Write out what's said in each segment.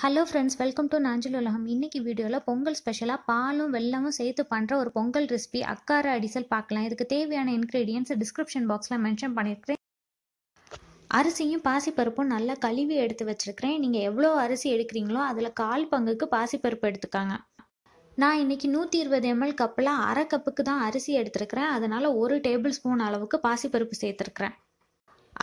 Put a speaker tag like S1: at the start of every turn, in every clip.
S1: hello friends welcome to Nanjil உலகம் இன்னைக்கு வீடியோவில் பொங்கல் ஸ்பெஷலாக பாலும் வெள்ளமும் சேர்த்து பண்ணுற ஒரு பொங்கல் ரெசிபி அக்கார அடிசல் பார்க்கலாம் இதுக்கு தேவையான இன்க்ரீடியன்ஸ் டிஸ்கிரிப்ஷன் பாக்ஸில் மென்ஷன் பண்ணியிருக்கிறேன் அரிசியும் பாசிப்பருப்பும் நல்லா கழுவி எடுத்து வச்சுருக்கிறேன் நீங்கள் எவ்வளோ அரிசி எடுக்கிறீங்களோ அதில் கால் பங்குக்கு பாசிப்பருப்பு எடுத்துக்காங்க நான் இன்னைக்கு நூற்றி இருபது எம்எல் கப்பில் அரை கப்புக்கு தான் அரிசி எடுத்துருக்கிறேன் அதனால் ஒரு டேபிள் ஸ்பூன் அளவுக்கு பாசிப்பருப்பு சேர்த்துருக்குறேன்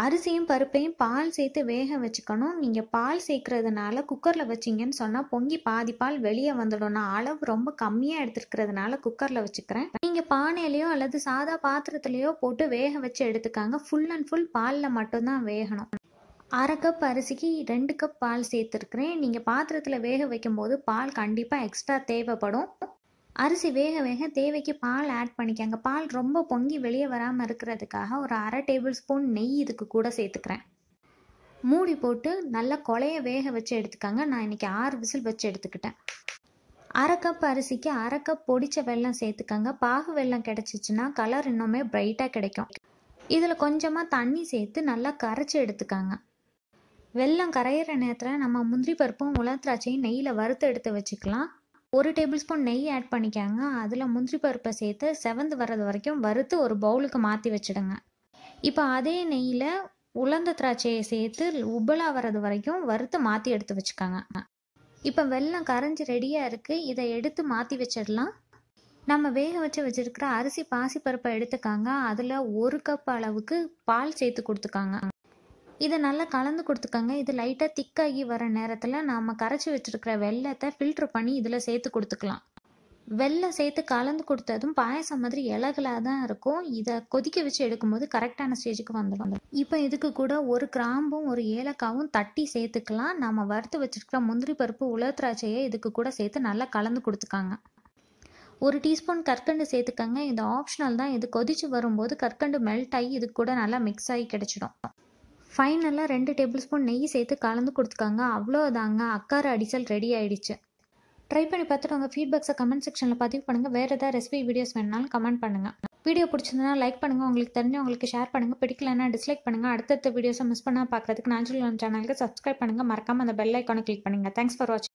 S1: அரிசியும் பருப்பையும் பால் சேர்த்து வேக வச்சுக்கணும் நீங்கள் பால் சேர்க்கறதுனால குக்கரில் வச்சிங்கன்னு சொன்னால் பொங்கி பாதி பால் வெளியே வந்துடும்னா அளவு ரொம்ப கம்மியாக எடுத்துருக்கிறதுனால குக்கரில் வச்சுக்கிறேன் நீங்கள் பானையிலையோ அல்லது சாதா பாத்திரத்துலையோ போட்டு வேக வச்சு எடுத்துக்காங்க ஃபுல் அண்ட் ஃபுல் பாலில் மட்டும்தான் வேகணும் அரை கப் அரிசிக்கு ரெண்டு கப் பால் சேர்த்துருக்குறேன் நீங்கள் பாத்திரத்தில் வேக வைக்கும்போது பால் கண்டிப்பாக எக்ஸ்ட்ரா தேவைப்படும் அரிசி வேக வேக தேவைக்கு பால் ஆட் பண்ணிக்கங்க பால் ரொம்ப பொங்கி வெளியே வராமல் இருக்கிறதுக்காக ஒரு அரை டேபிள் ஸ்பூன் நெய் இதுக்கு கூட சேர்த்துக்கிறேன் மூடி போட்டு நல்லா கொலைய வேக வச்சு எடுத்துக்கங்க நான் இன்றைக்கி ஆறு விசில் வச்சு எடுத்துக்கிட்டேன் அரை கப் அரிசிக்கு அரை கப் பொடிச்ச வெள்ளம் சேர்த்துக்கோங்க பாகு வெள்ளம் கிடச்சிச்சின்னா கலர் இன்னுமே பிரைட்டாக கிடைக்கும் இதில் கொஞ்சமாக தண்ணி சேர்த்து நல்லா கரைச்சி எடுத்துக்கோங்க வெள்ளம் கரையிற நேரத்தில் நம்ம முந்திரி பருப்பும் உலர் திராட்சையும் நெய்யில் வறுத்து எடுத்து வச்சுக்கலாம் ஒரு டேபிள் ஸ்பூன் நெய் ஆட் பண்ணிக்காங்க அதில் முந்திரி பருப்பை சேர்த்து செவந்து வர்றது வரைக்கும் வறுத்து ஒரு பவுலுக்கு மாற்றி வச்சுடுங்க இப்போ அதே நெய்யில் உலர்ந்த திராட்சையை சேர்த்து உப்பலாக வர்றது வரைக்கும் வறுத்து மாற்றி எடுத்து வச்சுக்கோங்க இப்போ வெள்ளம் கரைஞ்சி ரெடியாக இருக்குது இதை எடுத்து மாற்றி வச்சிடலாம் நம்ம வேக வச்சு வச்சுருக்கிற அரிசி பாசிப்பருப்பை எடுத்துக்காங்க அதில் ஒரு கப் அளவுக்கு பால் சேர்த்து கொடுத்துக்காங்க இதை நல்லா கலந்து கொடுத்துக்கோங்க இது லைட்டாக திக்காகி வர நேரத்தில் நாம் கரைச்சி வச்சுருக்கிற வெள்ளத்தை ஃபில்ட்ரு பண்ணி இதில் சேர்த்து கொடுத்துக்கலாம் வெள்ளம் சேர்த்து கலந்து கொடுத்ததும் பாயசம் மாதிரி இலகலாக தான் இருக்கும் இதை கொதிக்க வச்சு எடுக்கும்போது கரெக்டான ஸ்டேஜுக்கு வந்துடும் இப்போ இதுக்கு கூட ஒரு கிராம்பும் ஒரு ஏலக்காவும் தட்டி சேர்த்துக்கலாம் நம்ம வறுத்து வச்சுருக்கிற முந்திரி பருப்பு உலத்திராட்சையை இதுக்கு கூட சேர்த்து நல்லா கலந்து கொடுத்துக்காங்க ஒரு டீஸ்பூன் கற்கண்டு சேர்த்துக்கங்க இது ஆப்ஷனல் தான் இது கொதிச்சு வரும்போது கற்கண்டு மெல்ட் ஆகி இது கூட நல்லா மிக்ஸ் ஆகி கிடச்சிடும் ஃபைனலாக ரெண்டு டேபிள் ஸ்பூன் நெய் சேர்த்து கலந்து கொடுத்துக்காங்க அவ்வளோதாங்க அக்கார அடிச்சல் ரெடி ஆயிடுச்சு ட்ரை பண்ணி பார்த்துட்டு உங்கள் ஃபீட்பேக்ஸை கமெண்ட் செக்ஷனில் பதிவு பண்ணுங்கள் வேறு ஏதாவது ரெசிபி வீடியோஸ் வேணுனாலும் கமெண்ட் பண்ணுங்கள் வீடியோ பிடிச்சிருந்தனா லைக் பண்ணுங்கள் உங்களுக்கு தெரிஞ்சு உங்களுக்கு ஷேர் பண்ணுங்கள் பிடிக்கலன்னா டிஸ்லைக் பண்ணுங்கள் அடுத்தடுத்த வீடியோஸை மிஸ் பண்ணால் பார்க்குறதுக்கு நான் நேச்சுரல் சேனலுக்கு சப்ஸ்கிரைப் பண்ணுங்கள் மறக்காமல் அந்த பெல் ஐக்கானை கிளிக் பண்ணுங்கள் தேங்க்ஸ் ஃபார் வாட்சிங்